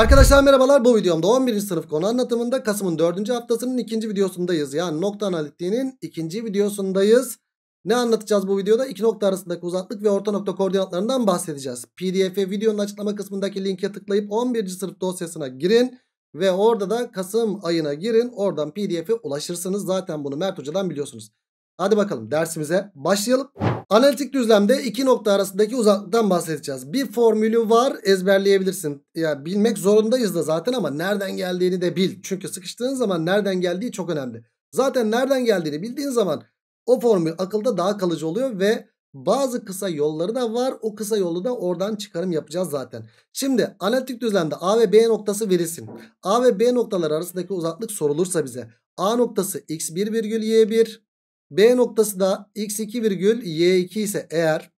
Arkadaşlar merhabalar bu videomda 11. sınıf konu anlatımında Kasım'ın 4. haftasının 2. videosundayız. Yani nokta analitiğinin 2. videosundayız. Ne anlatacağız bu videoda? İki nokta arasındaki uzaklık ve orta nokta koordinatlarından bahsedeceğiz. PDF'e videonun açıklama kısmındaki linke tıklayıp 11. sınıf dosyasına girin. Ve orada da Kasım ayına girin. Oradan PDF'e ulaşırsınız. Zaten bunu Mert Hoca'dan biliyorsunuz. Hadi bakalım dersimize başlayalım. Analitik düzlemde iki nokta arasındaki uzaklıktan bahsedeceğiz. Bir formülü var ezberleyebilirsin. Ya bilmek zorundayız da zaten ama nereden geldiğini de bil. Çünkü sıkıştığın zaman nereden geldiği çok önemli. Zaten nereden geldiğini bildiğin zaman o formül akılda daha kalıcı oluyor ve bazı kısa yolları da var. O kısa yolu da oradan çıkarım yapacağız zaten. Şimdi analitik düzlemde A ve B noktası verilsin. A ve B noktaları arasındaki uzaklık sorulursa bize. A noktası x virgül y 1 B noktası da x2 virgül y2 ise eğer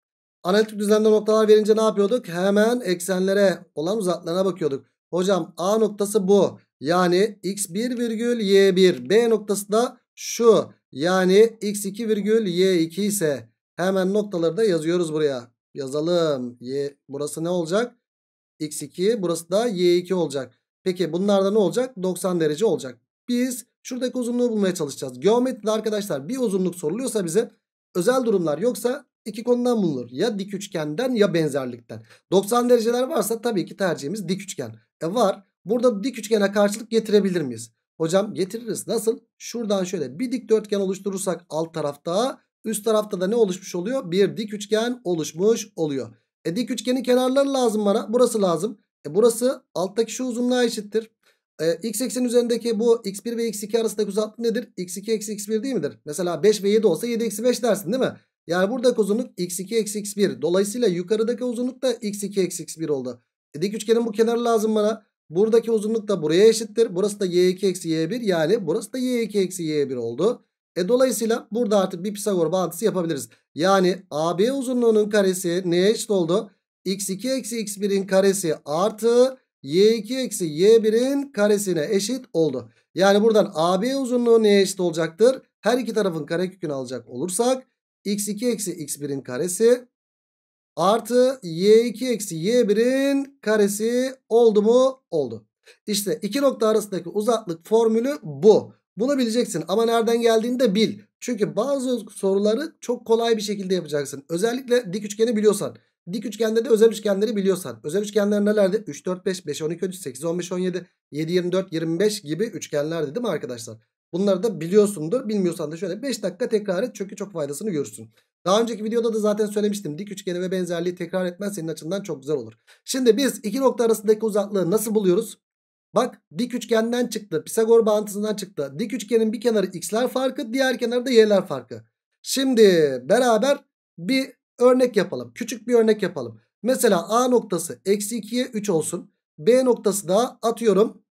analitik düzlemde noktalar verince ne yapıyorduk? Hemen eksenlere olan uzaklarına bakıyorduk. Hocam A noktası bu. Yani x1 virgül y1. B noktası da şu. Yani x2 virgül y2 ise hemen noktaları da yazıyoruz buraya. Yazalım. Y, burası ne olacak? x2 burası da y2 olacak. Peki bunlarda ne olacak? 90 derece olacak. Biz şuradaki uzunluğu bulmaya çalışacağız. Geometride arkadaşlar bir uzunluk soruluyorsa bize özel durumlar yoksa iki konudan bulunur. Ya dik üçgenden ya benzerlikten. 90 dereceler varsa tabii ki tercihimiz dik üçgen. E var. Burada dik üçgene karşılık getirebilir miyiz? Hocam getiririz. Nasıl? Şuradan şöyle bir dikdörtgen oluşturursak alt tarafta üst tarafta da ne oluşmuş oluyor? Bir dik üçgen oluşmuş oluyor. E dik üçgenin kenarları lazım bana. Burası lazım. E burası alttaki şu uzunluğa eşittir e, x eksen üzerindeki bu x1 ve x2 arasındaki uzaklık nedir? x2 eksi x1 değil midir? Mesela 5 ve 7 olsa 7 eksi 5 dersin değil mi? Yani buradaki uzunluk x2 eksi x1. Dolayısıyla yukarıdaki uzunluk da x2 eksi x1 oldu. E, dik üçgenin bu kenarı lazım bana. Buradaki uzunluk da buraya eşittir. Burası da y2 eksi y1 yani burası da y2 eksi y1 oldu. E dolayısıyla burada artık bir Pisagor bağıntısı yapabiliriz. Yani AB uzunluğunun karesi neye eşit oldu? x2 eksi x1'in karesi artı y2 eksi y1'in karesine eşit oldu. Yani buradan AB uzunluğu neye eşit olacaktır? Her iki tarafın karekökünü alacak olursak x2 eksi x1'in karesi artı y2 eksi y1'in karesi oldu mu? Oldu. İşte iki nokta arasındaki uzaklık formülü bu. Bunu bileceksin ama nereden geldiğini de bil. Çünkü bazı soruları çok kolay bir şekilde yapacaksın. Özellikle dik üçgeni biliyorsan. Dik üçgende de özel üçgenleri biliyorsan. Özel üçgenler nelerdi? 3, 4, 5, 5, 12, 13, 8, 15, 17, 7, 24, 25 gibi üçgenlerdi değil mi arkadaşlar? Bunları da biliyorsundur. Bilmiyorsan da şöyle 5 dakika tekrar et çünkü çok faydasını görürsün. Daha önceki videoda da zaten söylemiştim. Dik üçgeni ve benzerliği tekrar etmen senin açından çok güzel olur. Şimdi biz iki nokta arasındaki uzaklığı nasıl buluyoruz? Bak dik üçgenden çıktı. Pisagor bağıntısından çıktı. Dik üçgenin bir kenarı x'ler farkı diğer kenarı da y'ler farkı. Şimdi beraber bir Örnek yapalım. Küçük bir örnek yapalım. Mesela A noktası eksi 2'ye 3 olsun. B noktası da atıyorum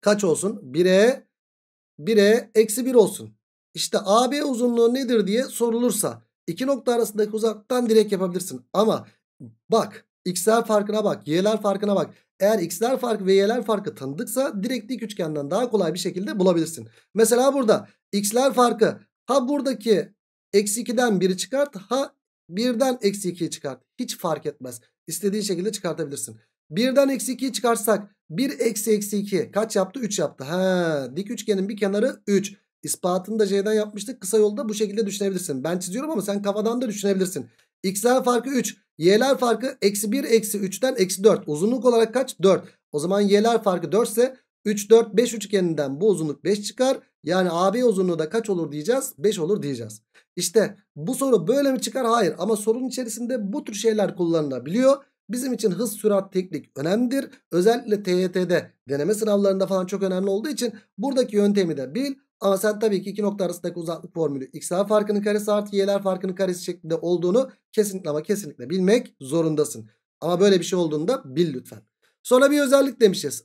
kaç olsun? 1'e 1'e eksi 1 olsun. İşte AB uzunluğu nedir diye sorulursa iki nokta arasındaki uzaktan direkt yapabilirsin. Ama bak x'ler farkına bak y'ler farkına bak. Eğer x'ler farkı ve y'ler farkı tanıdıksa direkt dik üçgenden daha kolay bir şekilde bulabilirsin. Mesela burada x'ler farkı ha buradaki eksi 2'den 1'i çıkart ha Birden eksi 2'yi çıkart. Hiç fark etmez. İstediğin şekilde çıkartabilirsin. Birden eksi 2'yi çıkarsak 1 eksi eksi 2 kaç yaptı? 3 yaptı. Ha, dik üçgenin bir kenarı 3. İspatını da C'den yapmıştık. Kısa yolda bu şekilde düşünebilirsin. Ben çiziyorum ama sen kafadan da düşünebilirsin. X'ler farkı 3. Y'ler farkı eksi 1 eksi 3'ten eksi 4. Uzunluk olarak kaç? 4. O zaman y'ler farkı 4 ise 3, 4, 5 üçgeninden bu uzunluk 5 çıkar. Yani AB uzunluğu da kaç olur diyeceğiz? 5 olur diyeceğiz. İşte bu soru böyle mi çıkar? Hayır. Ama sorunun içerisinde bu tür şeyler kullanılabiliyor. Bizim için hız, sürat, teknik önemlidir. Özellikle TYT'de deneme sınavlarında falan çok önemli olduğu için buradaki yöntemi de bil. Ama sen tabii ki iki nokta arasındaki uzaklık formülü x'ler farkının karesi artı y'ler farkının karesi şeklinde olduğunu kesinlikle ama kesinlikle bilmek zorundasın. Ama böyle bir şey olduğunda bil lütfen. Sonra bir özellik demişiz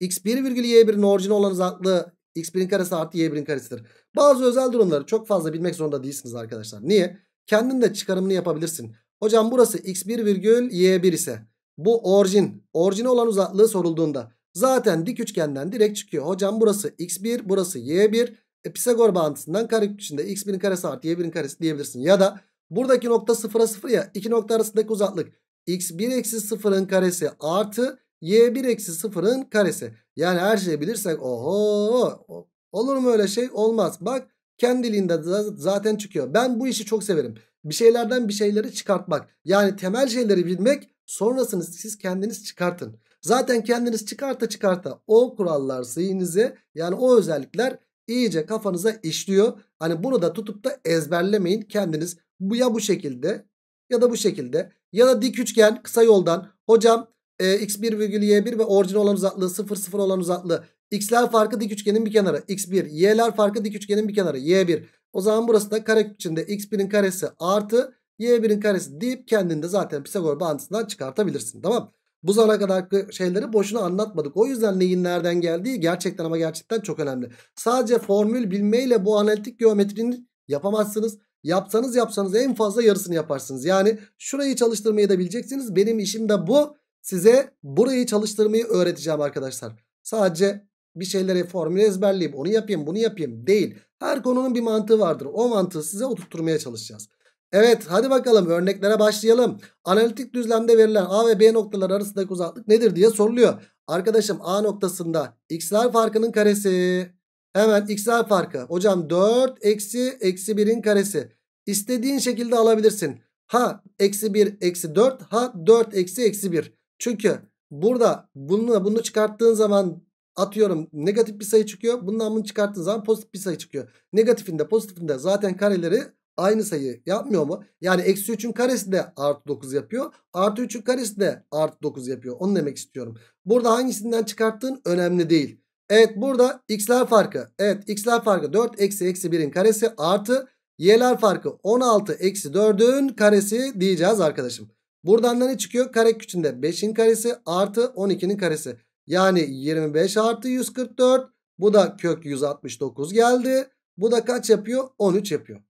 x1 virgül y1'in orijine olan uzaklığı x1'in karesi artı y1'in karesidir. Bazı özel durumları çok fazla bilmek zorunda değilsiniz arkadaşlar. Niye? Kendin de çıkarımını yapabilirsin. Hocam burası x1 virgül y1 ise bu orijin. Orijine olan uzaklığı sorulduğunda zaten dik üçgenden direkt çıkıyor. Hocam burası x1 burası y1. E, Pisagor bağıntısından karek içinde x1'in karesi artı y1'in karesi diyebilirsin. Ya da buradaki nokta sıfıra sıfır ya iki nokta arasındaki uzaklık x1 eksi sıfırın karesi artı y1 eksi 0'ın karesi. Yani her şeyi bilirsek oho olur mu öyle şey olmaz. Bak kendiliğinde zaten çıkıyor. Ben bu işi çok severim. Bir şeylerden bir şeyleri çıkartmak. Yani temel şeyleri bilmek sonrasını siz kendiniz çıkartın. Zaten kendiniz çıkarta çıkarta o kurallar zihnize yani o özellikler iyice kafanıza işliyor. Hani bunu da tutup da ezberlemeyin kendiniz. Bu ya bu şekilde ya da bu şekilde ya da dik üçgen kısa yoldan hocam e, x1 virgül y1 ve orijinal olan uzaklığı 0 0 olan uzaklığı. X'ler farkı dik üçgenin bir kenarı x1. Y'ler farkı dik üçgenin bir kenarı y1. O zaman burası da kare içinde x1'in karesi artı y1'in karesi deyip kendinde zaten Pisagor bağıntısından çıkartabilirsin. Tamam bu zamana kadar şeyleri boşuna anlatmadık. O yüzden neyin nereden geldiği gerçekten ama gerçekten çok önemli. Sadece formül bilmeyle bu analitik geometrini yapamazsınız. Yapsanız yapsanız en fazla yarısını yaparsınız. Yani şurayı çalıştırmayı da bileceksiniz. Benim işim de bu size burayı çalıştırmayı öğreteceğim arkadaşlar. Sadece bir şeylere formül ezberleyeyim onu yapayım bunu yapayım değil. Her konunun bir mantığı vardır. O mantığı size oturtmaya çalışacağız. Evet hadi bakalım örneklere başlayalım. Analitik düzlemde verilen A ve B noktalar arasındaki uzaklık nedir diye soruluyor. Arkadaşım A noktasında x'ler farkının karesi. Hemen x'ler farkı. Hocam 4 eksi eksi 1'in karesi. İstediğin şekilde alabilirsin. Ha eksi 1 eksi 4 ha 4 eksi eksi 1. Çünkü burada bunu bunu çıkarttığın zaman atıyorum negatif bir sayı çıkıyor. Bundan bunu çıkarttığın zaman pozitif bir sayı çıkıyor. Negatifinde pozitifinde zaten kareleri aynı sayı yapmıyor mu? Yani eksi 3'ün karesi de artı 9 yapıyor. Artı 3'ün karesi de artı 9 yapıyor. Onu demek istiyorum. Burada hangisinden çıkarttığın önemli değil. Evet burada x'ler farkı. Evet x'ler farkı 4 eksi eksi 1'in karesi artı y'ler farkı 16 eksi 4'ün karesi diyeceğiz arkadaşım. Buradan da ne çıkıyor? Kare küçüğünde 5'in karesi artı 12'nin karesi. Yani 25 artı 144. Bu da kök 169 geldi. Bu da kaç yapıyor? 13 yapıyor.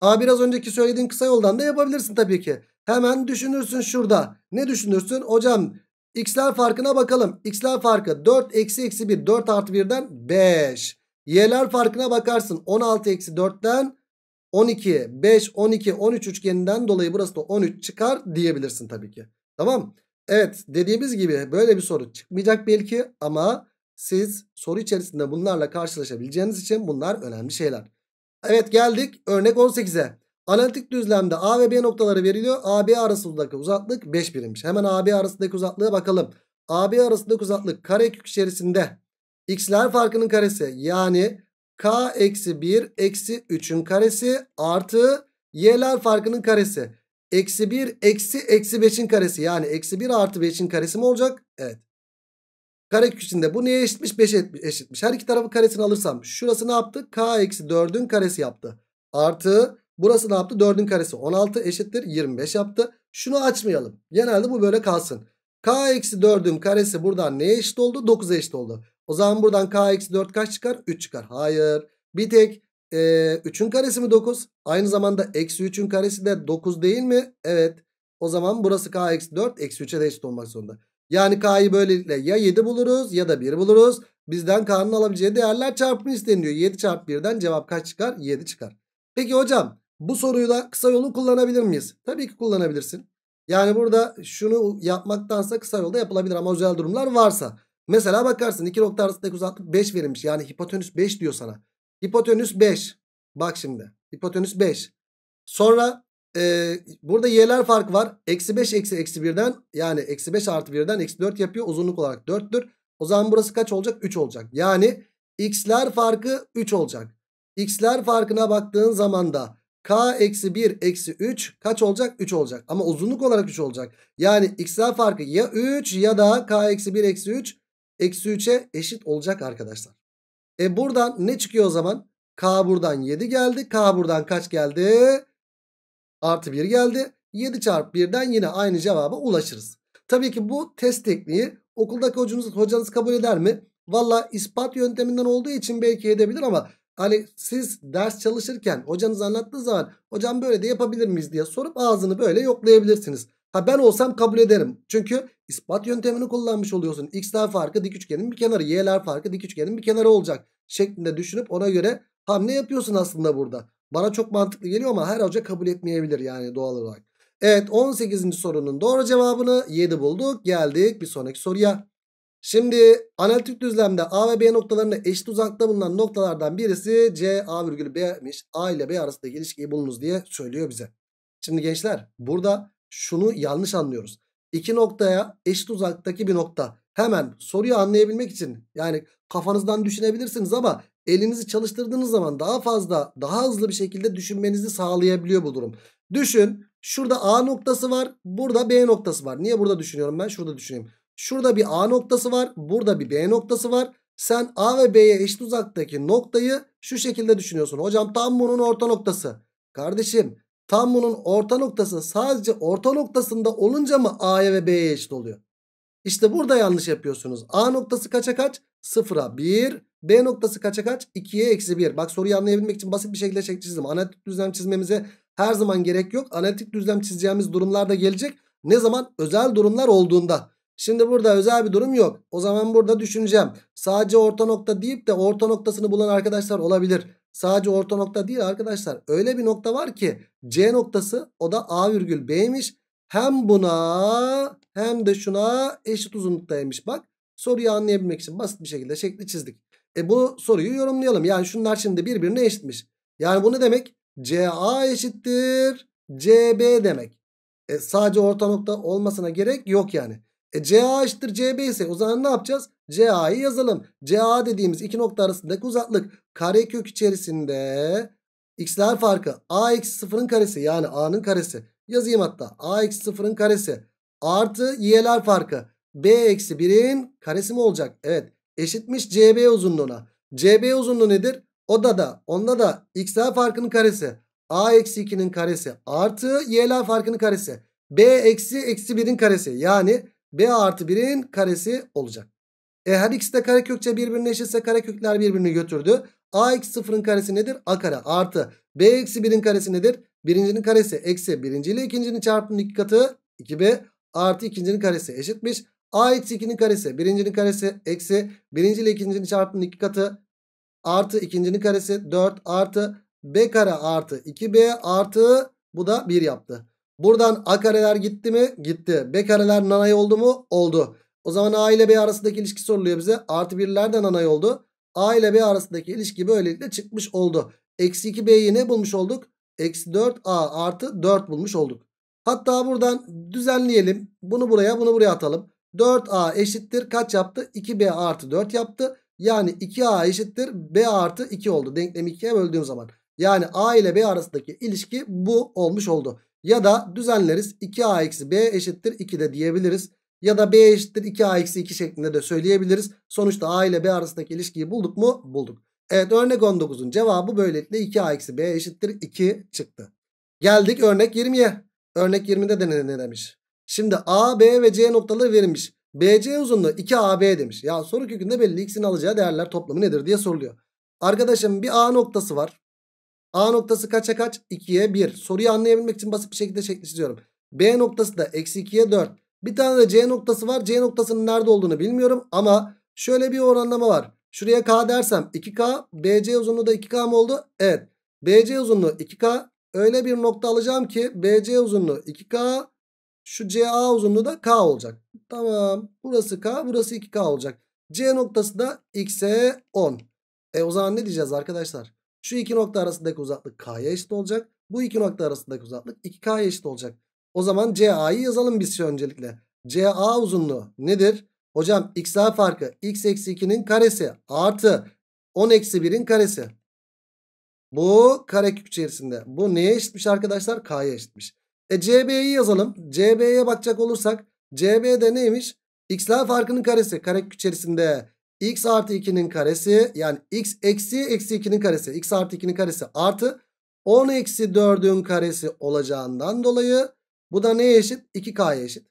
Aa, biraz önceki söylediğin kısa yoldan da yapabilirsin tabii ki. Hemen düşünürsün şurada. Ne düşünürsün? Hocam x'ler farkına bakalım. X'ler farkı 4 eksi eksi 1 4 artı 1'den 5. Y'ler farkına bakarsın 16 eksi 4'ten 12, 5, 12, 13 üçgeninden dolayı burası da 13 çıkar diyebilirsin tabii ki. Tamam Evet dediğimiz gibi böyle bir soru çıkmayacak belki ama siz soru içerisinde bunlarla karşılaşabileceğiniz için bunlar önemli şeyler. Evet geldik örnek 18'e. Analitik düzlemde A ve B noktaları veriliyor. AB arasındaki uzaklık 5 birimmiş. Hemen AB arasındaki uzaklığa bakalım. AB arasındaki uzaklık karekök içerisinde x'ler farkının karesi yani K eksi 1 eksi 3'ün karesi artı y'ler farkının karesi. Eksi 1 eksi eksi 5'in karesi. Yani eksi 1 artı 5'in karesi mi olacak? Evet. Karekök içinde bu neye eşitmiş? 5'e eşitmiş. Her iki tarafı karesini alırsam şurası ne yaptı? K eksi 4'ün karesi yaptı. Artı burası ne yaptı? 4'ün karesi 16 eşittir 25 yaptı. Şunu açmayalım. Genelde bu böyle kalsın. K eksi 4'ün karesi buradan neye eşit oldu? 9'a eşit oldu. O zaman buradan K eksi 4 kaç çıkar? 3 çıkar. Hayır. Bir tek e, 3'ün karesi mi 9? Aynı zamanda eksi 3'ün karesi de 9 değil mi? Evet. O zaman burası K eksi 4 eksi 3'e de eşit olmak zorunda. Yani K'yı böylelikle ya 7 buluruz ya da 1 buluruz. Bizden K'nın alabileceği değerler çarpımı isteniyor. 7 çarpı 1'den cevap kaç çıkar? 7 çıkar. Peki hocam bu soruyu da kısa yolu kullanabilir miyiz? Tabii ki kullanabilirsin. Yani burada şunu yapmaktansa kısa yolda yapılabilir ama özel durumlar varsa. Mesela bakarsın iki nokta arasındaki uzaklık 5 verilmiş. Yani hipotenüs 5 diyor sana. Hipotenüs 5. Bak şimdi. Hipotenüs 5. Sonra e, burada y'ler fark var. Eksi 5 eksi eksi 1'den yani eksi 5 artı 1'den eksi 4 yapıyor. Uzunluk olarak 4'tür. O zaman burası kaç olacak? 3 olacak. Yani x'ler farkı 3 olacak. X'ler farkına baktığın zaman da K eksi 1 eksi 3 kaç olacak? 3 olacak. Ama uzunluk olarak 3 olacak. Yani x'ler farkı ya 3 ya da k eksi 1 eksi 3 eksi 3'e eşit olacak arkadaşlar. E buradan ne çıkıyor o zaman? K buradan 7 geldi. K buradan kaç geldi? Artı 1 geldi. 7 çarpı 1'den yine aynı cevaba ulaşırız. Tabii ki bu test tekniği okuldaki hocanız, hocanız kabul eder mi? Valla ispat yönteminden olduğu için belki edebilir ama Hani siz ders çalışırken hocanız anlattığı zaman hocam böyle de yapabilir miyiz diye sorup ağzını böyle yoklayabilirsiniz. Ha ben olsam kabul ederim. Çünkü ispat yöntemini kullanmış oluyorsun. X'ler farkı dik üçgenin bir kenarı, Y'ler farkı dik üçgenin bir kenarı olacak şeklinde düşünüp ona göre hamle yapıyorsun aslında burada. Bana çok mantıklı geliyor ama her hoca kabul etmeyebilir yani doğal olarak. Evet 18. sorunun doğru cevabını 7 bulduk. Geldik bir sonraki soruya. Şimdi analitik düzlemde A ve B noktalarını eşit uzakta bulunan noktalardan birisi C A virgül B'miş. A ile B arasındaki ilişkiyi bulunuz diye söylüyor bize. Şimdi gençler burada şunu yanlış anlıyoruz. İki noktaya eşit uzaktaki bir nokta. Hemen soruyu anlayabilmek için yani kafanızdan düşünebilirsiniz ama elinizi çalıştırdığınız zaman daha fazla daha hızlı bir şekilde düşünmenizi sağlayabiliyor bu durum. Düşün şurada A noktası var burada B noktası var. Niye burada düşünüyorum ben şurada düşüneyim. Şurada bir A noktası var. Burada bir B noktası var. Sen A ve B'ye eşit uzaktaki noktayı şu şekilde düşünüyorsun. Hocam tam bunun orta noktası. Kardeşim tam bunun orta noktası sadece orta noktasında olunca mı A'ya ve B'ye eşit oluyor? İşte burada yanlış yapıyorsunuz. A noktası kaça kaç? 0'a 1. B noktası kaça kaç? 2'ye eksi 1. Bak soruyu anlayabilmek için basit bir şekilde şekil çizdim. Analitik düzlem çizmemize her zaman gerek yok. Analitik düzlem çizeceğimiz durumlarda gelecek. Ne zaman? Özel durumlar olduğunda. Şimdi burada özel bir durum yok. O zaman burada düşüneceğim. Sadece orta nokta deyip de orta noktasını bulan arkadaşlar olabilir. Sadece orta nokta değil arkadaşlar. Öyle bir nokta var ki C noktası o da A virgül B'ymiş. Hem buna hem de şuna eşit uzunluktaymış. Bak soruyu anlayabilmek için basit bir şekilde şekli çizdik. E bu soruyu yorumlayalım. Yani şunlar şimdi birbirine eşitmiş. Yani bu ne demek? CA eşittir CB demek. E sadece orta nokta olmasına gerek yok yani. E CAH'tır CB ise o zaman ne yapacağız? CA'yı yazalım. CA dediğimiz iki nokta arasındaki uzaklık karekök içerisinde x'ler farkı a eksi sıfırın karesi yani a'nın karesi yazayım hatta a eksi sıfırın karesi artı y'ler farkı b eksi 1'in karesi mi olacak? Evet eşitmiş CB uzunluğuna. CB uzunluğu nedir? O da da onda da x'ler farkının karesi a eksi 2'nin karesi artı y'ler farkının karesi b eksi eksi 1'in karesi yani B artı 1'in karesi olacak. E her ikisi de karekökçe birbirine eşitse karekökler birbirini götürdü. A eksi sıfırın karesi nedir? A kare artı B eksi birin karesi nedir? Birincinin karesi eksi birinci ile ikincinin çarpımının iki katı 2B artı ikincinin karesi eşitmiş. A eksi 2'nin karesi birincinin karesi eksi birinci ile ikincinin çarpımının iki katı artı ikincinin karesi 4 artı B kare artı 2B artı bu da 1 yaptı. Buradan A kareler gitti mi? Gitti. B kareler nanay oldu mu? Oldu. O zaman A ile B arasındaki ilişki soruluyor bize. Artı birler de nanay oldu. A ile B arasındaki ilişki böylelikle çıkmış oldu. Eksi 2B'yi ne bulmuş olduk? Eksi 4A artı 4 bulmuş olduk. Hatta buradan düzenleyelim. Bunu buraya bunu buraya atalım. 4A eşittir. Kaç yaptı? 2B artı 4 yaptı. Yani 2A eşittir. B artı 2 oldu. Denklemi 2'ye böldüğüm zaman. Yani A ile B arasındaki ilişki bu olmuş oldu. Ya da düzenleriz 2a eksi b eşittir 2 de diyebiliriz. Ya da b eşittir 2a eksi 2 şeklinde de söyleyebiliriz. Sonuçta a ile b arasındaki ilişkiyi bulduk mu? Bulduk. Evet örnek 19'un cevabı böylelikle 2a eksi b eşittir 2 çıktı. Geldik örnek 20'ye. Örnek 20'de de ne, ne demiş? Şimdi a, b ve c noktaları verilmiş. BC uzunluğu 2AB demiş. Ya soru kökünde belli x'in alacağı değerler toplamı nedir diye soruluyor. Arkadaşım bir A noktası var. A noktası kaça kaç? 2'ye 1. Soruyu anlayabilmek için basit bir şekilde şekli çiziyorum. B noktası da eksi 2'ye 4. Bir tane de C noktası var. C noktasının nerede olduğunu bilmiyorum ama şöyle bir oranlama var. Şuraya K dersem 2K. BC uzunluğu da 2K mı oldu? Evet. BC uzunluğu 2K. Öyle bir nokta alacağım ki BC uzunluğu 2K. Şu CA uzunluğu da K olacak. Tamam. Burası K. Burası 2K olacak. C noktası da X'e 10. E o zaman ne diyeceğiz arkadaşlar? Şu iki nokta arasındaki uzaklık K'ya eşit olacak. Bu iki nokta arasındaki uzaklık 2K'ya eşit olacak. O zaman CA'yı yazalım biz öncelikle. CA uzunluğu nedir? Hocam XA farkı x eksi 2'nin karesi artı 10 eksi 1'in karesi. Bu karekök içerisinde. Bu neye eşitmiş arkadaşlar? K'ya eşitmiş. E CB'yi yazalım. CB'ye bakacak olursak CB'de neymiş? X'a farkının karesi karekök içerisinde x artı 2'nin karesi yani x eksi eksi 2'nin karesi x artı 2'nin karesi artı 10 eksi 4'ün karesi olacağından dolayı bu da neye eşit? 2k'ya eşit.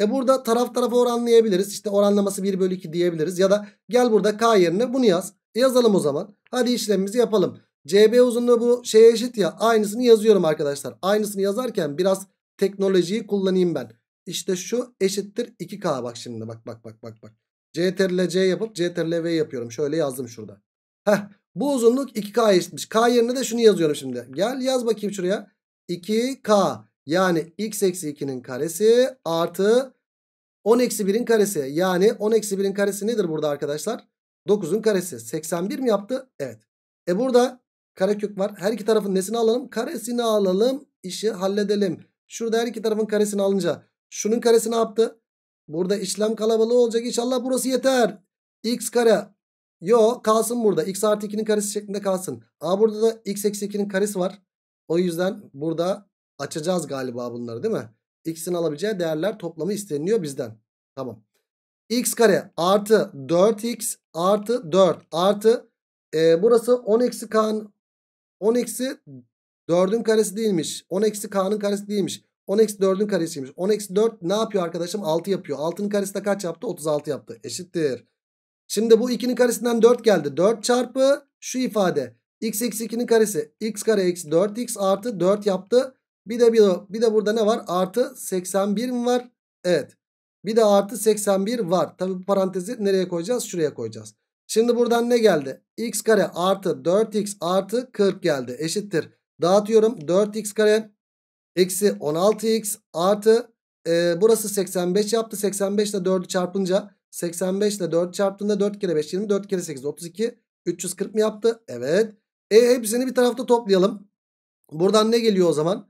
E burada taraf tarafa oranlayabiliriz. İşte oranlaması 1 bölü 2 diyebiliriz. Ya da gel burada k yerine bunu yaz. E yazalım o zaman. Hadi işlemimizi yapalım. CB uzunluğu bu şeye eşit ya. Aynısını yazıyorum arkadaşlar. Aynısını yazarken biraz teknolojiyi kullanayım ben. İşte şu eşittir 2K bak şimdi bak bak bak bak bak. Ctrl C yapıp Ctrl V yapıyorum. Şöyle yazdım şurada. Heh, bu uzunluk 2K eşitmiş. K yerine de şunu yazıyorum şimdi. Gel yaz bakayım şuraya. 2K yani x eksi 2'nin karesi artı 10 eksi 1'in karesi. Yani 10 eksi 1'in karesi nedir burada arkadaşlar? 9'un karesi. 81 mi yaptı? Evet. E burada karekök var. Her iki tarafın nesini alalım? Karesini alalım. İşi halledelim. Şurada her iki tarafın karesini alınca şunun karesi ne yaptı? Burada işlem kalabalığı olacak. İnşallah burası yeter. X kare. Yo kalsın burada. X artı 2'nin karesi şeklinde kalsın. Aa burada da x eksi 2'nin karesi var. O yüzden burada açacağız galiba bunları değil mi? X'in alabileceği değerler toplamı isteniyor bizden. Tamam. X kare artı 4x artı 4 artı e, burası 10 eksi k'nın 10 eksi 4'ün karesi değilmiş. 10 eksi k'nın karesi değilmiş. 10 eksi 4'ün karesiymiş. 10 eksi 4 ne yapıyor arkadaşım? 6 yapıyor. 6'nın karesi de kaç yaptı? 36 yaptı. Eşittir. Şimdi bu 2'nin karesinden 4 geldi. 4 çarpı şu ifade. x eksi 2'nin karesi. x kare eksi 4x artı 4 yaptı. Bir de, bir de, bir de burada ne var? Artı 81 mi var? Evet. Bir de artı 81 var. Tabi bu parantezi nereye koyacağız? Şuraya koyacağız. Şimdi buradan ne geldi? x kare artı 4x artı 40 geldi. Eşittir. Dağıtıyorum. 4x kare Eksi 16x artı e, burası 85 yaptı. 85 ile 4'ü çarpınca 85 ile 4 çarptığında 4 kere 5 20 4 kere 8 32 340 mı yaptı? Evet. E hepsini bir tarafta toplayalım. Buradan ne geliyor o zaman?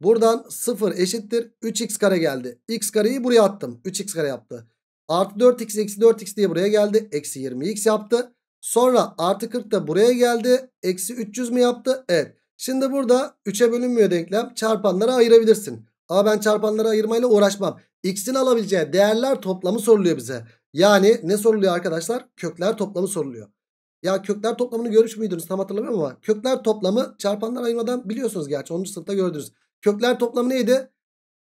Buradan 0 eşittir 3x kare geldi. x kareyi buraya attım. 3x kare yaptı. Artı 4x eksi 4x diye buraya geldi. Eksi 20x yaptı. Sonra artı 40 da buraya geldi. Eksi 300 mü yaptı? Evet. Şimdi burada 3'e bölünmüyor denklem. Çarpanlara ayırabilirsin. Ama ben çarpanlara ayırmayla uğraşmam. X'in alabileceği değerler toplamı soruluyor bize. Yani ne soruluyor arkadaşlar? Kökler toplamı soruluyor. Ya kökler toplamını görmüş müydünüz tam hatırlamıyorum ama kökler toplamı çarpanlar ayırmadan biliyorsunuz gerçi 10. sınıfta gördünüz. Kökler toplamı neydi?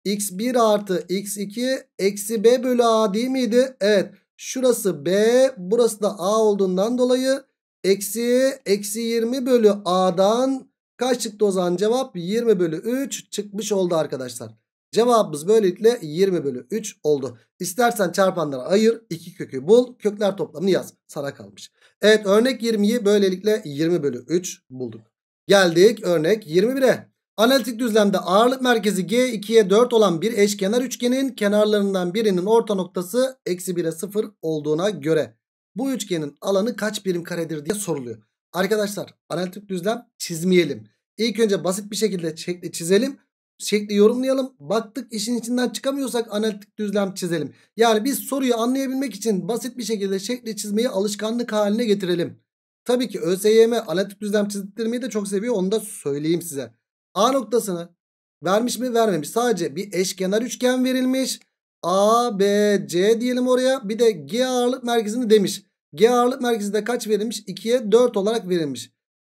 x1 artı x2 eksi b bölü a değil miydi? Evet şurası b burası da a olduğundan dolayı eksi eksi 20 bölü a'dan Kaç çıktı o zaman cevap? 20 bölü 3 çıkmış oldu arkadaşlar. Cevabımız böylelikle 20 bölü 3 oldu. İstersen çarpanlara ayır. 2 kökü bul. Kökler toplamını yaz. Sana kalmış. Evet örnek 20'yi böylelikle 20 bölü 3 bulduk. Geldik örnek 21'e. Analitik düzlemde ağırlık merkezi G2'ye 4 olan bir eşkenar üçgenin kenarlarından birinin orta noktası eksi 1'e 0 olduğuna göre bu üçgenin alanı kaç birim karedir diye soruluyor. Arkadaşlar analitik düzlem çizmeyelim. İlk önce basit bir şekilde şekli çizelim. Şekli yorumlayalım. Baktık işin içinden çıkamıyorsak analitik düzlem çizelim. Yani biz soruyu anlayabilmek için basit bir şekilde şekli çizmeyi alışkanlık haline getirelim. Tabii ki ÖSYM analitik düzlem çizdirmeyi de çok seviyor. Onu da söyleyeyim size. A noktasını vermiş mi vermemiş. Sadece bir eşkenar üçgen verilmiş. A, B, C diyelim oraya. Bir de G ağırlık merkezini demiş. G ağırlık merkezi de kaç verilmiş? 2'ye 4 olarak verilmiş.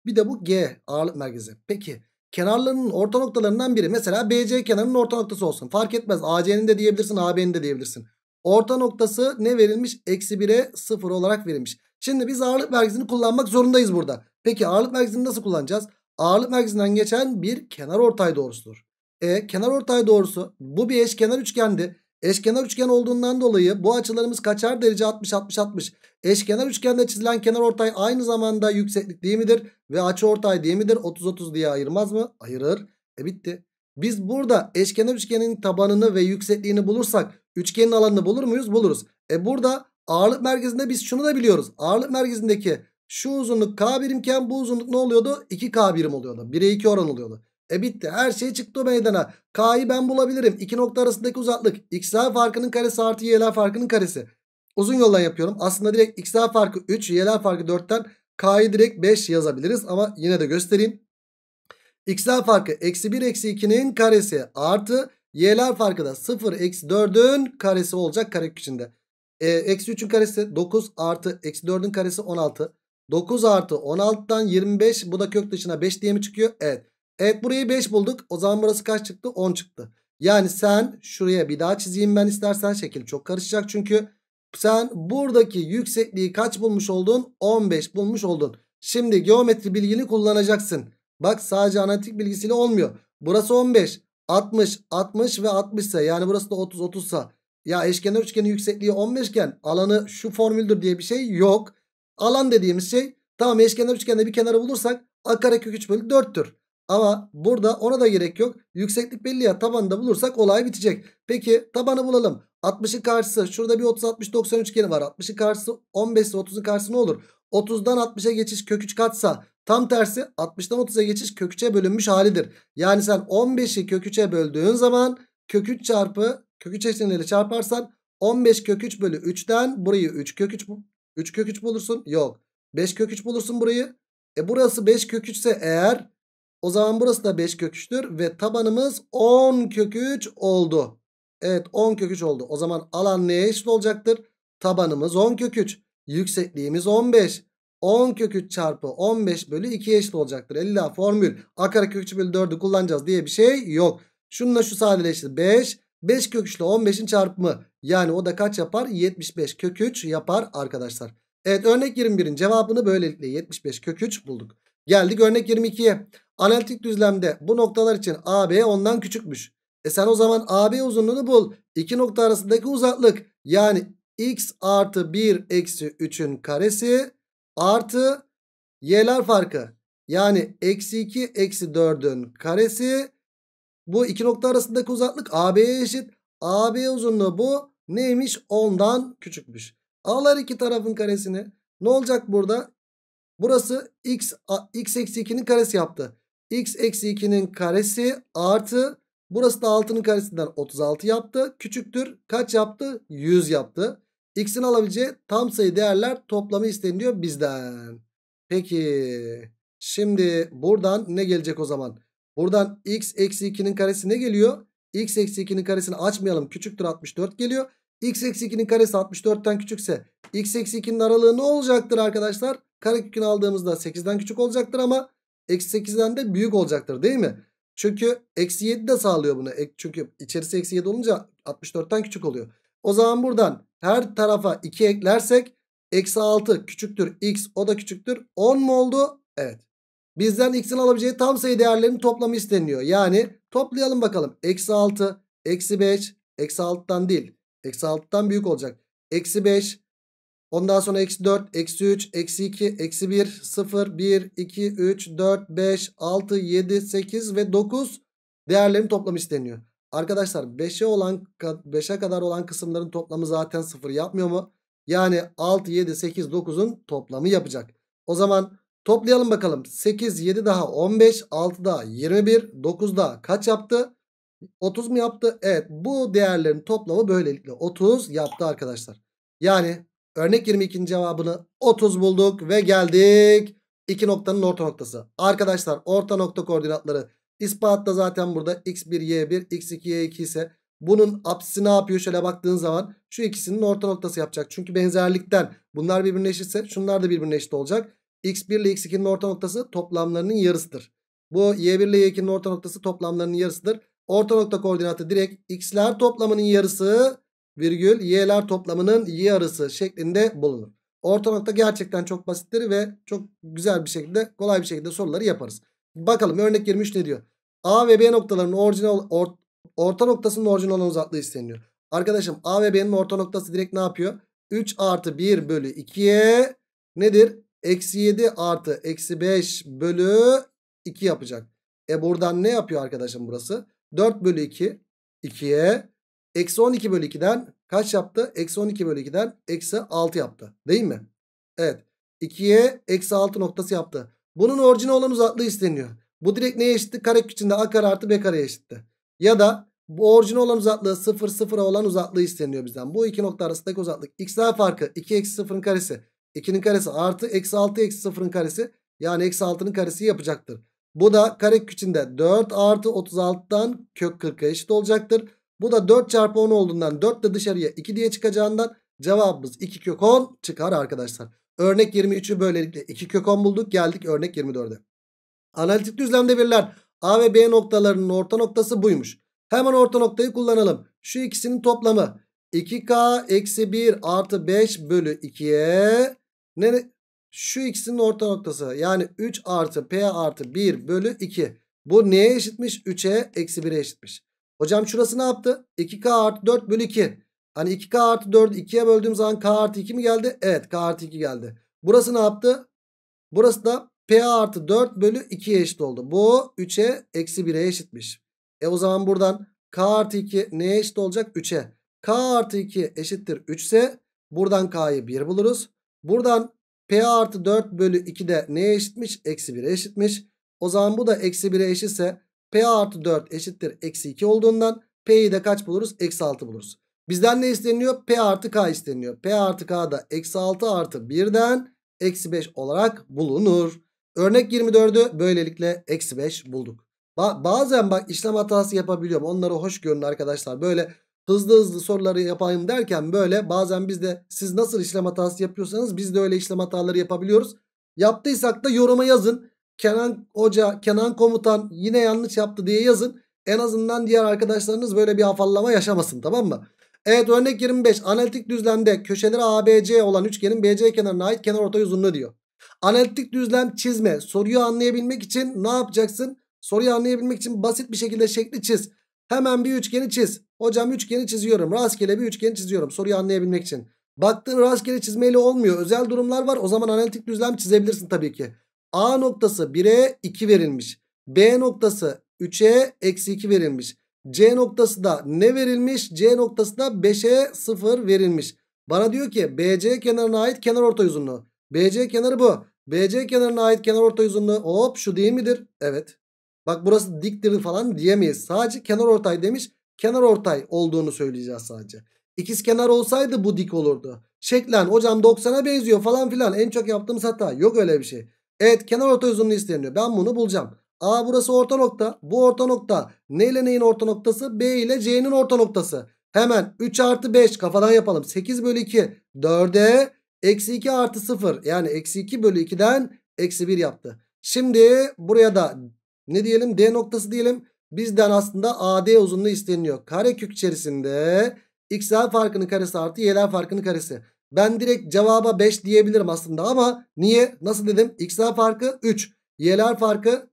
Bir de bu G ağırlık merkezi. Peki kenarlarının orta noktalarından biri. Mesela BC kenarının orta noktası olsun. Fark etmez. AC'nin de diyebilirsin. AB'nin de diyebilirsin. Orta noktası ne verilmiş? Eksi 1'e 0 olarak verilmiş. Şimdi biz ağırlık merkezini kullanmak zorundayız burada. Peki ağırlık merkezini nasıl kullanacağız? Ağırlık merkezinden geçen bir kenar ortay doğrusudur. E kenar ortay doğrusu bu bir eşkenar üçgendi. Eşkenar üçgen olduğundan dolayı bu açılarımız kaçar derece 60 60 60. Eşkenar üçgende çizilen kenar ortay aynı zamanda yükseklik değil midir? Ve açı ortay değil midir? 30 30 diye ayırmaz mı? Ayırır. E bitti. Biz burada eşkenar üçgenin tabanını ve yüksekliğini bulursak üçgenin alanını bulur muyuz? Buluruz. E burada ağırlık merkezinde biz şunu da biliyoruz. Ağırlık merkezindeki şu uzunluk K birimken bu uzunluk ne oluyordu? 2K birim oluyordu. 1'e 2 oran oluyordu. E bitti. Her şey çıktı meydana. K'yı ben bulabilirim. İki nokta arasındaki uzaklık. x'ler farkının karesi artı y'ler farkının karesi. Uzun yoldan yapıyorum. Aslında direkt x'ler farkı 3, y'ler farkı 4'ten K'yı direkt 5 yazabiliriz. Ama yine de göstereyim. X'ler farkı eksi 1 eksi 2'nin karesi artı Y'ler farkı da 0 eksi 4'ün karesi olacak karek içinde. E, eksi 3'ün karesi 9 artı eksi 4'ün karesi 16. 9 artı 16'dan 25 bu da kök dışına 5 diye mi çıkıyor? Evet. Evet burayı 5 bulduk. O zaman burası kaç çıktı? 10 çıktı. Yani sen şuraya bir daha çizeyim ben istersen. Şekil çok karışacak çünkü. Sen buradaki yüksekliği kaç bulmuş oldun? 15 bulmuş oldun. Şimdi geometri bilgini kullanacaksın. Bak sadece analitik bilgisiyle olmuyor. Burası 15. 60, 60 ve 60 ise yani burası da 30, 30 ise. Ya eşkenar üçgenin yüksekliği 15 iken alanı şu formüldür diye bir şey yok. Alan dediğimiz şey tamam eşkenar üçgende bir kenarı bulursak a kök 3 bölü 4'tür. Ama burada ona da gerek yok. Yükseklik belli ya tabanı da bulursak olay bitecek. Peki tabanı bulalım. 60'ın karşısı şurada bir 30-60-90 üçgeni var. 60'ın karşısı 15 ise 30'un karşısı ne olur? 30'dan 60'a geçiş kök 3 katsa tam tersi 60'dan 30'a geçiş kök 3'e bölünmüş halidir. Yani sen 15'i kök 3'e böldüğün zaman kök 3 çarpı kök 3 eşlenileri çarparsan 15 kök 3 bölü 3'ten burayı 3 kök 3 3 kök 3 bulursun. Yok. 5 kök 3 bulursun burayı. E burası 5 kök 3 ise eğer o zaman burası da 5 kök 3'tür ve tabanımız 10 kök 3 oldu. Evet 10 kök 3 oldu. O zaman alan neye eşit olacaktır? Tabanımız 10 kök 3. Yüksekliğimiz 15. 10 kök 3 çarpı 15 bölü 2 eşit olacaktır. Ella formül a kare kök 3 bölü 4'ü kullanacağız diye bir şey yok. Şununla şu sadeleşti 5. 5 kök 3 ile 15'in çarpımı. Yani o da kaç yapar? 75 kök 3 yapar arkadaşlar. Evet örnek 21'in cevabını böylelikle 75 kök 3 bulduk. Geldik örnek 22'ye. Analitik düzlemde bu noktalar için AB ondan küçükmüş. E sen o zaman AB uzunluğunu bul. İki nokta arasındaki uzaklık yani x artı 1 eksi 3'ün karesi artı y'ler farkı. Yani eksi 2 eksi 4'ün karesi. Bu iki nokta arasındaki uzaklık AB'ye eşit. AB uzunluğu bu neymiş? Ondan küçükmüş. Alar iki tarafın karesini. Ne olacak burada? Burası x, x eksi 2'nin karesi yaptı x eksi 2'nin karesi artı burası da 6'nın karesinden 36 yaptı. Küçüktür kaç yaptı? 100 yaptı. X'in alabileceği tam sayı değerler toplamı isteniliyor bizden. Peki şimdi buradan ne gelecek o zaman? Buradan x eksi 2'nin karesi ne geliyor? x eksi 2'nin karesini açmayalım. Küçüktür 64 geliyor. x eksi 2'nin karesi 64'ten küçükse x eksi 2'nin aralığı ne olacaktır arkadaşlar? Karekökünü aldığımızda 8'den küçük olacaktır ama Eksi 8'den de büyük olacaktır değil mi? Çünkü eksi 7 de sağlıyor bunu. E, çünkü içerisi eksi 7 olunca 64'ten küçük oluyor. O zaman buradan her tarafa 2 eklersek eksi 6 küçüktür x o da küçüktür 10 mu oldu? Evet. Bizden x'in alabileceği tam sayı değerlerinin toplamı isteniyor. Yani toplayalım bakalım. Eksi 6, eksi 5, eksi 6'dan değil. Eksi 6'dan büyük olacak. Eksi 5, Ondan sonra eksi 4, eksi 3, eksi 2, eksi 1, 0, 1, 2, 3, 4, 5, 6, 7, 8 ve 9 değerlerin toplamı isteniyor. Arkadaşlar 5'e olan 5'e kadar olan kısımların toplamı zaten 0 yapmıyor mu? Yani 6, 7, 8, 9'un toplamı yapacak. O zaman toplayalım bakalım. 8, 7 daha 15, 6 daha 21, 9 daha kaç yaptı? 30 mu yaptı? Evet bu değerlerin toplamı böylelikle 30 yaptı arkadaşlar. Yani Örnek 22'nin cevabını 30 bulduk ve geldik. İki noktanın orta noktası. Arkadaşlar orta nokta koordinatları ispatla zaten burada x1, y1, x2, y2 ise bunun apsisi ne yapıyor? Şöyle baktığın zaman şu ikisinin orta noktası yapacak. Çünkü benzerlikten bunlar birbirine eşitse şunlar da birbirine eşit olacak. x1 ile x2'nin orta noktası toplamlarının yarısıdır. Bu y1 ile y2'nin orta noktası toplamlarının yarısıdır. Orta nokta koordinatı direkt x'ler toplamının yarısı virgül y'ler toplamının y'arısı şeklinde bulunur. Orta nokta gerçekten çok basittir ve çok güzel bir şekilde kolay bir şekilde soruları yaparız. Bakalım örnek 23 ne diyor? A ve B noktalarının orijinal or, orta noktasının orijinal olan uzaklığı isteniyor. Arkadaşım A ve B'nin orta noktası direkt ne yapıyor? 3 artı 1 bölü 2'ye nedir? Eksi 7 artı eksi 5 bölü 2 yapacak. E buradan ne yapıyor arkadaşım burası? 4 bölü 2 2'ye Eksi 12 bölü 2'den kaç yaptı? Eksi 12 bölü 2'den eksi 6 yaptı. Değil mi? Evet. 2'ye eksi 6 noktası yaptı. Bunun orijine olan uzaklığı isteniyor. Bu direkt neye eşitti? Kare içinde a kare artı b kare eşitti. Ya da bu orijine olan uzaklığı 0 0'a olan uzaklığı isteniyor bizden. Bu iki nokta arasındaki uzaklık. X'ler farkı 2 eksi 0'ın karesi. 2'nin karesi artı eksi 6 eksi 0'ın karesi. Yani eksi 6'nın karesi yapacaktır. Bu da kare içinde 4 artı 36'dan kök 40'a eşit olacaktır. Bu da 4 çarpı 10 olduğundan 4 de dışarıya 2 diye çıkacağından cevabımız 2 kök 10 çıkar arkadaşlar. Örnek 23'ü böylelikle 2 kök 10 bulduk geldik örnek 24'e. Analitik düzlemde birler A ve B noktalarının orta noktası buymuş. Hemen orta noktayı kullanalım. Şu ikisinin toplamı 2K eksi 1 artı 5 bölü 2'ye ne? Şu ikisinin orta noktası yani 3 artı P artı 1 bölü 2. Bu neye eşitmiş? 3'e eksi 1'e eşitmiş. Hocam şurası ne yaptı? 2k artı 4 bölü 2. Hani 2k artı 4 2'ye böldüğüm zaman k artı 2 mi geldi? Evet k artı 2 geldi. Burası ne yaptı? Burası da p artı 4 bölü 2'ye eşit oldu. Bu 3'e eksi 1'e eşitmiş. E o zaman buradan k artı 2 neye eşit olacak? 3'e. k artı 2 eşittir 3 ise buradan k'yı 1 buluruz. Buradan p artı 4 bölü 2 de neye eşitmiş? Eksi 1'e eşitmiş. O zaman bu da eksi 1'e eşitse P artı 4 eşittir eksi 2 olduğundan P'yi de kaç buluruz? Eksi 6 buluruz. Bizden ne isteniyor? P artı K isteniyor. P artı K da eksi 6 artı 1'den eksi 5 olarak bulunur. Örnek 24'ü böylelikle eksi 5 bulduk. Ba bazen bak işlem hatası yapabiliyorum. Onları hoş görün arkadaşlar. Böyle hızlı hızlı soruları yapayım derken böyle bazen biz de siz nasıl işlem hatası yapıyorsanız biz de öyle işlem hataları yapabiliyoruz. Yaptıysak da yoruma yazın. Kenan Hoca, Kenan Komutan yine yanlış yaptı diye yazın. En azından diğer arkadaşlarınız böyle bir afallama yaşamasın tamam mı? Evet örnek 25 analitik düzlemde köşeleri ABC olan üçgenin BC kenarına ait kenar orta uzunluğu diyor. Analitik düzlem çizme soruyu anlayabilmek için ne yapacaksın? Soruyu anlayabilmek için basit bir şekilde şekli çiz. Hemen bir üçgeni çiz. Hocam üçgeni çiziyorum. Rastgele bir üçgeni çiziyorum soruyu anlayabilmek için. Baktığın rastgele çizmeyle olmuyor. Özel durumlar var. O zaman analitik düzlem çizebilirsin tabii ki. A noktası 1'e 2 verilmiş. B noktası 3'e eksi 2 verilmiş. C noktası da ne verilmiş? C noktası da 5'e 0 verilmiş. Bana diyor ki BC kenarına ait kenar orta uzunluğu. BC kenarı bu. BC kenarına ait kenar orta uzunluğu hop şu değil midir? Evet. Bak burası diktir falan diyemeyiz. Sadece kenar ortay demiş. Kenar ortay olduğunu söyleyeceğiz sadece. İkiz kenar olsaydı bu dik olurdu. Şeklen hocam 90'a benziyor falan filan. En çok yaptığımız hata yok öyle bir şey. Evet kenar orta uzunluğu isteniyor. Ben bunu bulacağım. A burası orta nokta. Bu orta nokta. Ne ile neyin orta noktası? B ile C'nin orta noktası. Hemen 3 artı 5 kafadan yapalım. 8 bölü 2 4'e eksi 2 artı 0. Yani eksi 2 bölü 2'den eksi 1 yaptı. Şimdi buraya da ne diyelim D noktası diyelim. Bizden aslında AD uzunluğu isteniyor. Kare kök içerisinde XL farkının karesi artı YL farkının karesi. Ben direkt cevaba 5 diyebilirim aslında ama niye? Nasıl dedim? X'ler farkı 3. Y'ler farkı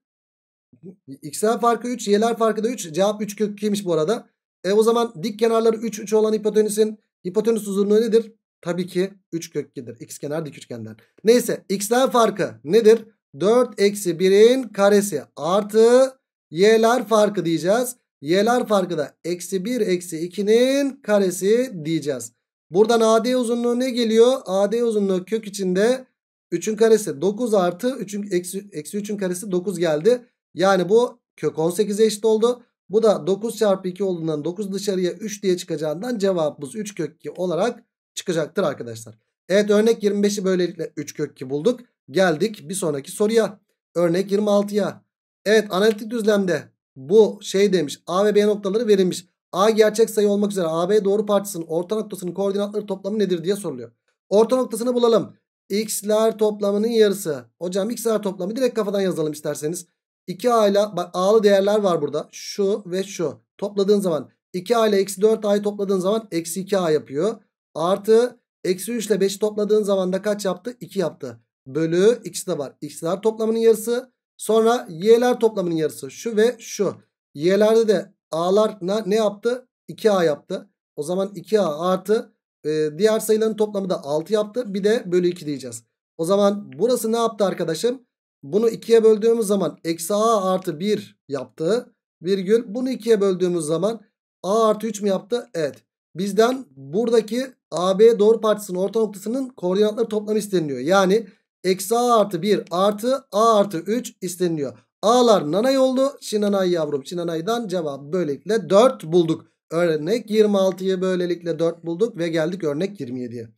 X'ler farkı 3. Y'ler farkı da 3. Cevap 3 kök 2'ymiş bu arada. E o zaman dik kenarları 3 3 olan hipotenüsün hipotenüs uzunluğu nedir? Tabii ki 3 kök 2'dir. X kenar dik üçgenden. Neyse X'ler farkı nedir? 4 eksi 1'in karesi artı Y'ler farkı diyeceğiz. Y'ler farkı da eksi 1 eksi 2'nin karesi diyeceğiz. Buradan AD uzunluğu ne geliyor? AD uzunluğu kök içinde 3'ün karesi 9 artı 3'ün eksi, eksi 3'ün karesi 9 geldi. Yani bu kök 18'e eşit oldu. Bu da 9 çarpı 2 olduğundan 9 dışarıya 3 diye çıkacağından cevabımız 3 kök 2 olarak çıkacaktır arkadaşlar. Evet örnek 25'i böylelikle 3 kök 2 bulduk. Geldik bir sonraki soruya. Örnek 26'ya. Evet analitik düzlemde bu şey demiş A ve B noktaları verilmiş. A gerçek sayı olmak üzere AB doğru parçasının orta noktasının koordinatları toplamı nedir diye soruluyor. Orta noktasını bulalım. X'ler toplamının yarısı. Hocam X'ler toplamı direkt kafadan yazalım isterseniz. 2A ile bak A'lı değerler var burada. Şu ve şu. Topladığın zaman 2A ile eksi 4A'yı topladığın zaman eksi 2A yapıyor. Artı eksi 3 ile 5'i topladığın zaman da kaç yaptı? 2 yaptı. Bölü X'i de var. X'ler toplamının yarısı. Sonra Y'ler toplamının yarısı. Şu ve şu. Y'lerde de A'lar ne yaptı? 2A yaptı. O zaman 2A artı e, diğer sayıların toplamı da 6 yaptı. Bir de bölü 2 diyeceğiz. O zaman burası ne yaptı arkadaşım? Bunu 2'ye böldüğümüz zaman eksi A artı 1 yaptı. Virgül bunu 2'ye böldüğümüz zaman A artı 3 mü yaptı? Evet. Bizden buradaki AB doğru parçasının orta noktasının koordinatları toplamı isteniliyor. Yani eksi A artı 1 artı A artı 3 isteniliyor. A'lar nanay oldu. Şinanay yavrum şinanaydan cevap böylelikle 4 bulduk. Örnek 26'yı böylelikle 4 bulduk ve geldik örnek 27'ye.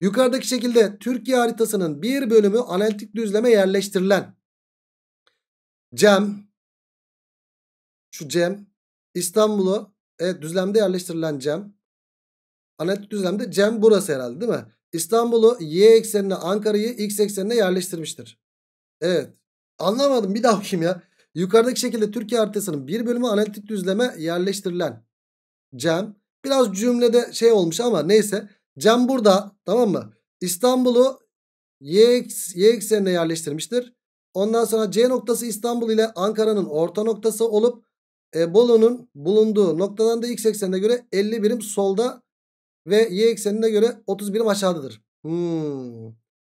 Yukarıdaki şekilde Türkiye haritasının bir bölümü analitik düzleme yerleştirilen Cem şu Cem İstanbul'u evet düzlemde yerleştirilen Cem analitik düzlemde Cem burası herhalde değil mi? İstanbul'u Y eksenine Ankara'yı X eksenine yerleştirmiştir. Evet Anlamadım bir daha okuyayım ya. Yukarıdaki şekilde Türkiye haritasının bir bölümü analitik düzleme yerleştirilen Cem. Biraz cümlede şey olmuş ama neyse. Cem burada tamam mı? İstanbul'u y, y eksenine yerleştirmiştir. Ondan sonra C noktası İstanbul ile Ankara'nın orta noktası olup e, Bolu'nun bulunduğu noktadan da x eksenine göre 50 birim solda ve y eksenine göre 30 birim aşağıdadır. Hmm.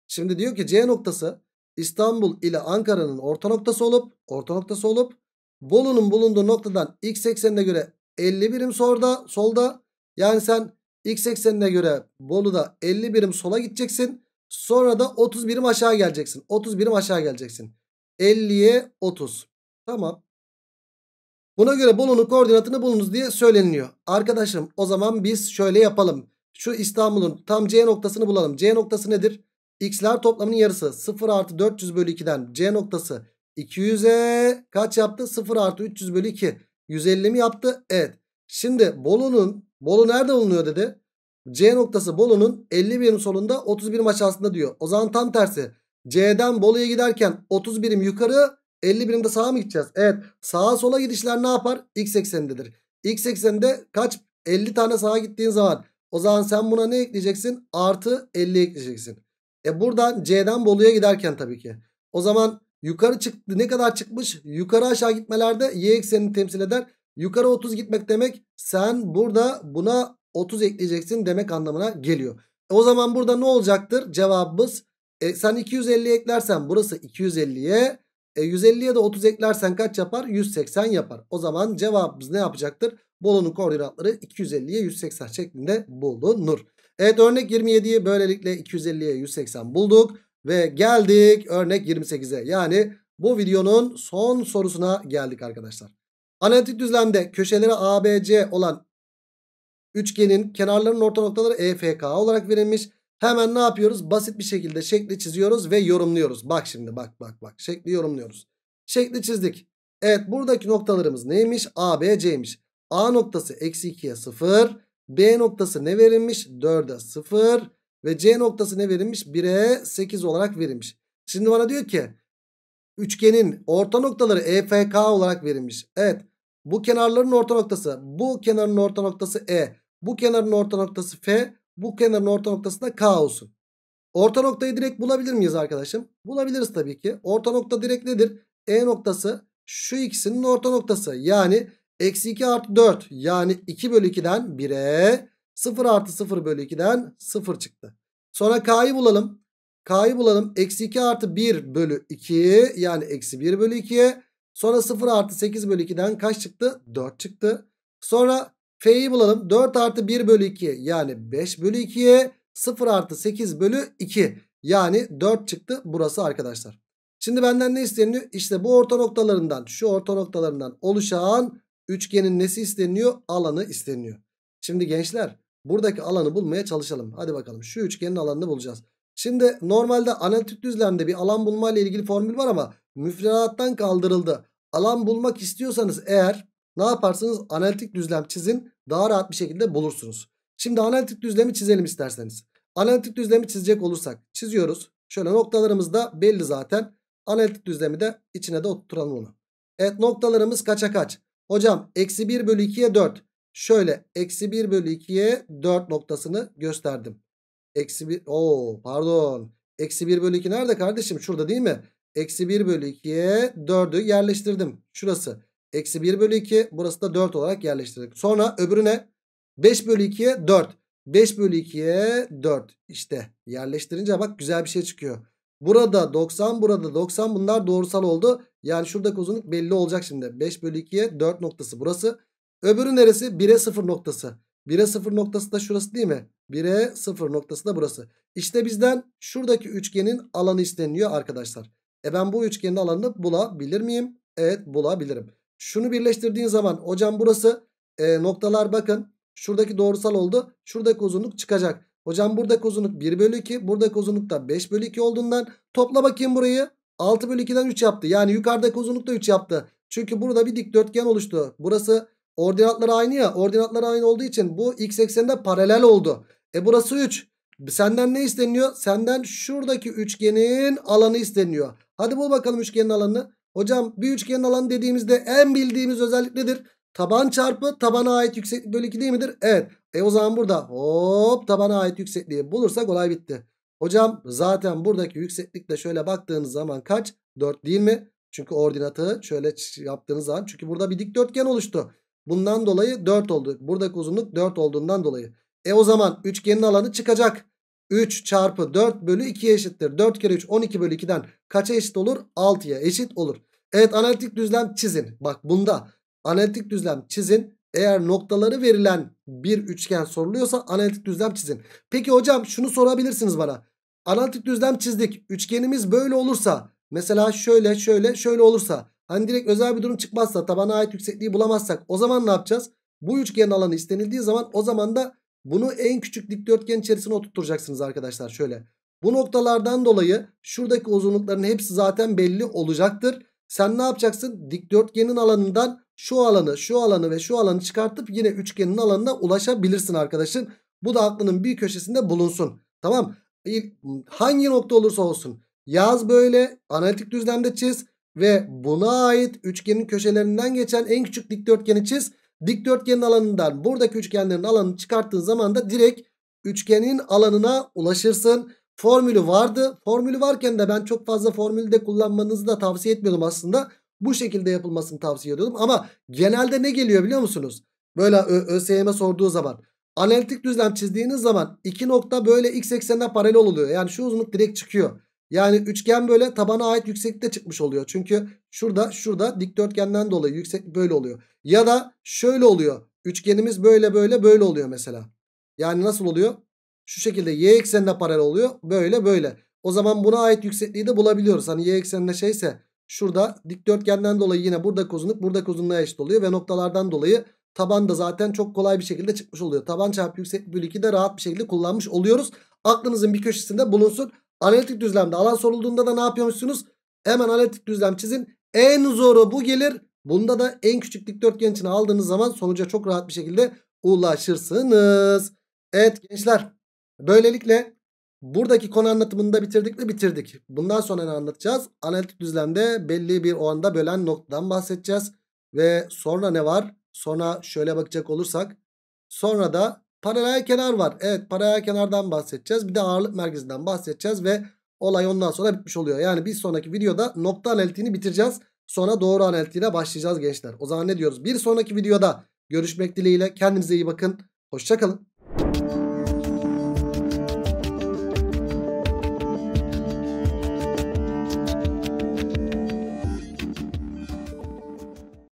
Şimdi diyor ki C noktası İstanbul ile Ankara'nın orta noktası olup orta noktası olup Bolu'nun bulunduğu noktadan x eksenine göre 50 birim solda, solda. Yani sen x eksenine göre Bolu'da 50 birim sola gideceksin. Sonra da 30 birim aşağı geleceksin. 30 birim aşağı geleceksin. 50'ye 30. Tamam. Buna göre Bolu'nun koordinatını bulunuz diye söyleniyor. Arkadaşım o zaman biz şöyle yapalım. Şu İstanbul'un tam C noktasını bulalım. C noktası nedir? X'ler toplamının yarısı 0 artı 400 bölü 2'den C noktası 200'e kaç yaptı? 0 artı 300 bölü 2. 150 mi yaptı? Evet. Şimdi Bolu'nun Bolu nerede bulunuyor dedi. C noktası Bolu'nun 50 birim solunda 30 birim aşağısında diyor. O zaman tam tersi. C'den Bolu'ya giderken 30 birim yukarı 50 birimde sağa mı gideceğiz? Evet. Sağa sola gidişler ne yapar? X eksenindedir. X ekseninde kaç? 50 tane sağa gittiğin zaman. O zaman sen buna ne ekleyeceksin? Artı 50 ekleyeceksin. E buradan C'den Bolu'ya giderken tabii ki. O zaman yukarı çıktı. Ne kadar çıkmış? Yukarı aşağı gitmelerde y eksenini temsil eder. Yukarı 30 gitmek demek sen burada buna 30 ekleyeceksin demek anlamına geliyor. E o zaman burada ne olacaktır? Cevabımız e, sen 250 eklersen burası 250'ye e, 150'ye de 30 eklersen kaç yapar? 180 yapar. O zaman cevabımız ne yapacaktır? Bolu'nun koordinatları 250'ye 180 şeklinde bulunur. Evet örnek 27'yi böylelikle 250'ye 180 bulduk. Ve geldik örnek 28'e. Yani bu videonun son sorusuna geldik arkadaşlar. Analitik düzlemde köşeleri ABC olan üçgenin kenarlarının orta noktaları EFK olarak verilmiş. Hemen ne yapıyoruz? Basit bir şekilde şekli çiziyoruz ve yorumluyoruz. Bak şimdi bak bak bak şekli yorumluyoruz. Şekli çizdik. Evet buradaki noktalarımız neymiş? ABC'ymiş. A noktası eksi 2'ye 0. B noktası ne verilmiş? 4'e 0 ve C noktası ne verilmiş? 1'e 8 olarak verilmiş. Şimdi bana diyor ki üçgenin orta noktaları EFK olarak verilmiş. Evet bu kenarların orta noktası bu kenarın orta noktası E bu kenarın orta noktası F bu kenarın orta noktası da K olsun. Orta noktayı direkt bulabilir miyiz arkadaşım? Bulabiliriz tabii ki. Orta nokta direkt nedir? E noktası şu ikisinin orta noktası. Yani Eksi 2 artı 4 yani 2 bölü 2'den 1'e 0 artı 0 bölü 2'den 0 çıktı. Sonra k'yı bulalım. K'yı bulalım. Eksi 2 artı 1 bölü 2 yani eksi 1 bölü 2'ye. Sonra 0 artı 8 bölü 2'den kaç çıktı? 4 çıktı. Sonra f'yi bulalım. 4 artı 1 bölü 2 yani 5 bölü 2'ye. 0 artı 8 bölü 2 yani 4 çıktı burası arkadaşlar. Şimdi benden ne isteniyor? İşte bu orta noktalarından şu orta noktalarından oluşan Üçgenin nesi isteniyor? Alanı isteniyor. Şimdi gençler buradaki alanı bulmaya çalışalım. Hadi bakalım şu üçgenin alanını bulacağız. Şimdi normalde analitik düzlemde bir alan bulma ile ilgili formül var ama müfredattan kaldırıldı. Alan bulmak istiyorsanız eğer ne yaparsınız? Analitik düzlem çizin. Daha rahat bir şekilde bulursunuz. Şimdi analitik düzlemi çizelim isterseniz. Analitik düzlemi çizecek olursak çiziyoruz. Şöyle noktalarımız da belli zaten. Analitik düzlemi de içine de oturtalım onu. Evet noktalarımız kaça kaç? Hocam eksi 1 bölü 2'ye 4. Şöyle eksi 1 bölü 2'ye 4 noktasını gösterdim. Eksi 1 ooo pardon. Eksi 1 bölü 2 nerede kardeşim? Şurada değil mi? Eksi 1 bölü 2'ye 4'ü yerleştirdim. Şurası. Eksi 1 bölü 2 burası da 4 olarak yerleştirdik. Sonra öbürüne 5 bölü 2'ye 4. 5 bölü 2'ye 4. İşte yerleştirince bak güzel bir şey çıkıyor. Burada 90 burada 90 bunlar doğrusal oldu. Yani şuradaki uzunluk belli olacak şimdi. 5 bölü 2'ye 4 noktası burası. Öbürü neresi? 1'e 0 noktası. 1'e 0 noktası da şurası değil mi? 1'e 0 noktası da burası. İşte bizden şuradaki üçgenin alanı isteniyor arkadaşlar. E ben bu üçgenin alanını bulabilir miyim? Evet bulabilirim. Şunu birleştirdiğin zaman hocam burası e, noktalar bakın. Şuradaki doğrusal oldu. Şuradaki uzunluk çıkacak. Hocam burada kozunluk 1 bölü 2. Burada kozunluk da 5 bölü 2 olduğundan topla bakayım burayı. 6 bölü 2'den 3 yaptı. Yani yukarıda kozunluk da 3 yaptı. Çünkü burada bir dikdörtgen oluştu. Burası ordinatları aynı ya. Ordinatları aynı olduğu için bu x ekseninde paralel oldu. E burası 3. Senden ne isteniyor? Senden şuradaki üçgenin alanı isteniyor. Hadi bul bakalım üçgenin alanını. Hocam bir üçgenin alanı dediğimizde en bildiğimiz özellik nedir? Taban çarpı tabana ait yükseklik bölü 2 değil midir? Evet. E o zaman burada hop tabana ait yüksekliği bulursak olay bitti. Hocam zaten buradaki yükseklikle şöyle baktığınız zaman kaç? 4 değil mi? Çünkü ordinatı şöyle yaptığınız zaman. Çünkü burada bir dikdörtgen oluştu. Bundan dolayı 4 oldu. Buradaki uzunluk 4 olduğundan dolayı. E o zaman üçgenin alanı çıkacak. 3 çarpı 4 bölü 2'ye eşittir. 4 kere 3 12 bölü 2'den kaça eşit olur? 6'ya eşit olur. Evet analitik düzlem çizin. Bak bunda Analitik düzlem çizin. Eğer noktaları verilen bir üçgen soruluyorsa analitik düzlem çizin. Peki hocam şunu sorabilirsiniz bana. Analitik düzlem çizdik. Üçgenimiz böyle olursa mesela şöyle şöyle şöyle olursa hani direkt özel bir durum çıkmazsa tabana ait yüksekliği bulamazsak o zaman ne yapacağız? Bu üçgenin alanı istenildiği zaman o zaman da bunu en küçük dikdörtgen içerisine oturtacaksınız arkadaşlar şöyle. Bu noktalardan dolayı şuradaki uzunlukların hepsi zaten belli olacaktır. Sen ne yapacaksın? Dikdörtgenin alanından şu alanı şu alanı ve şu alanı çıkartıp yine üçgenin alanına ulaşabilirsin arkadaşım. Bu da aklının bir köşesinde bulunsun. Tamam hangi nokta olursa olsun yaz böyle analitik düzlemde çiz ve buna ait üçgenin köşelerinden geçen en küçük dikdörtgeni çiz. Dikdörtgenin alanından buradaki üçgenlerin alanını çıkarttığın zaman da direkt üçgenin alanına ulaşırsın. Formülü vardı. Formülü varken de ben çok fazla formülü de kullanmanızı da tavsiye etmiyorum aslında. Bu şekilde yapılmasını tavsiye ediyordum. Ama genelde ne geliyor biliyor musunuz? Böyle ÖSYM sorduğu zaman. Analitik düzlem çizdiğiniz zaman iki nokta böyle x eksenine paralel oluyor. Yani şu uzunluk direkt çıkıyor. Yani üçgen böyle tabana ait yükseklikte çıkmış oluyor. Çünkü şurada şurada dikdörtgenden dolayı yüksek böyle oluyor. Ya da şöyle oluyor. Üçgenimiz böyle böyle böyle oluyor mesela. Yani nasıl oluyor? Şu şekilde y eksenine paralel oluyor. Böyle böyle. O zaman buna ait yüksekliği de bulabiliyoruz. Hani y eksenine şeyse Şurada dikdörtgenden dolayı yine burada uzunluk burada uzunluğa eşit oluyor. Ve noktalardan dolayı taban da zaten çok kolay bir şekilde çıkmış oluyor. Taban çarpı yükseklik bölü 2 de rahat bir şekilde kullanmış oluyoruz. Aklınızın bir köşesinde bulunsun. Analitik düzlemde alan sorulduğunda da ne yapıyormuşsunuz? Hemen analitik düzlem çizin. En zoru bu gelir. Bunda da en küçük dikdörtgen için aldığınız zaman sonuca çok rahat bir şekilde ulaşırsınız. Evet gençler böylelikle Buradaki konu anlatımını da bitirdik mi bitirdik. Bundan sonra ne anlatacağız? Analitik düzlemde belli bir o anda bölen noktadan bahsedeceğiz. Ve sonra ne var? Sonra şöyle bakacak olursak. Sonra da paralel kenar var. Evet paralel kenardan bahsedeceğiz. Bir de ağırlık merkezinden bahsedeceğiz ve olay ondan sonra bitmiş oluyor. Yani bir sonraki videoda nokta analitiğini bitireceğiz. Sonra doğru analitiğine başlayacağız gençler. O zaman ne diyoruz? Bir sonraki videoda görüşmek dileğiyle. Kendinize iyi bakın. Hoşçakalın.